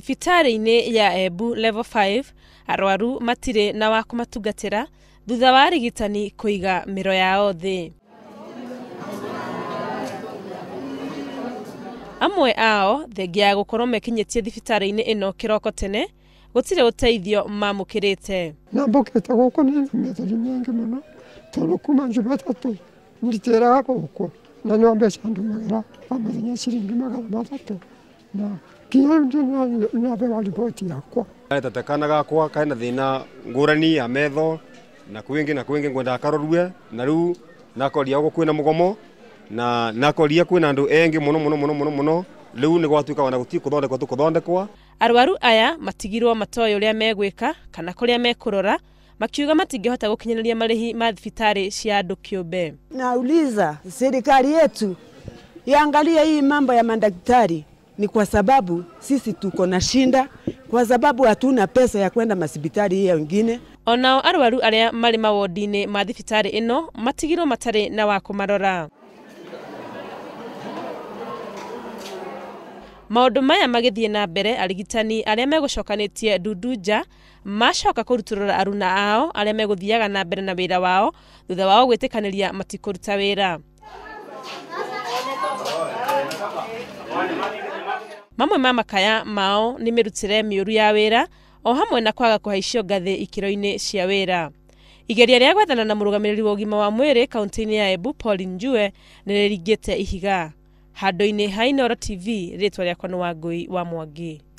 thibitarä -inä ya Embu level 5 arwaru matirä na wa kũmatungatĩra thutha wa arigitani kũiga mĩro yao thĩ amwe ao thengia ya gũkorwo mekinyĩtie thibitarĩ-inĩ ĩno kĩroko tene gũtirĩ ũteithio mamũkĩrĩte nambũkĩte gũkũ nĩ na mĩtheri mĩingĩ mũno tondũ kuma jumatatũ gå kå na no mbeca ndũmagĩra o mũthenya ciringi magara matatå na bewa ripoti yakwa gatatakanaga gakwa kaina thina ngurani ya metho na kuingi na kuingi ngwenda karorue na riu nakoria ku kwina mugomo na nakoria kwina ndu engi muno muno muno muno muno riu ni gwatuika ona thondekwa kuthondekwa thondekwa arwaru aya matigirwo matoe ria megwika kana kuria mekurora makiuga matingĩhota gũkinyĩrĩria marĩhi ma thibitarĩ cia andũ kĩũmbe. Nauliza serikali yetu iangalie hii mambo ya mandaktari ni kwa sababu sisi tuko na shinda, kwa sababu hatuna pesa ya kwenda masibitari hiya wengine. Onao arwaru aria mari mawodi-ini ma thibitari ino matigirwo matari na wa kumarora. maundu maya magithie na mbere arigitani aria megucokanitie ndundu nja macoka kuruturura aruna ao aria meguthiaga na mbere na wira wao thutha wao gwitikaniria matikuruta wira mamwe ma makaya mao mä å ru ya ra o hamwe na kwaga kũhaicio ngathĩ ikiro inä cia ra igeria a gwethana na ri wa gima wa rä kauntä-inä ya Embu Paul Njue ringä te ihiga handũ-inĩ ha Inooro TV twa rä akwa nä wa mwangä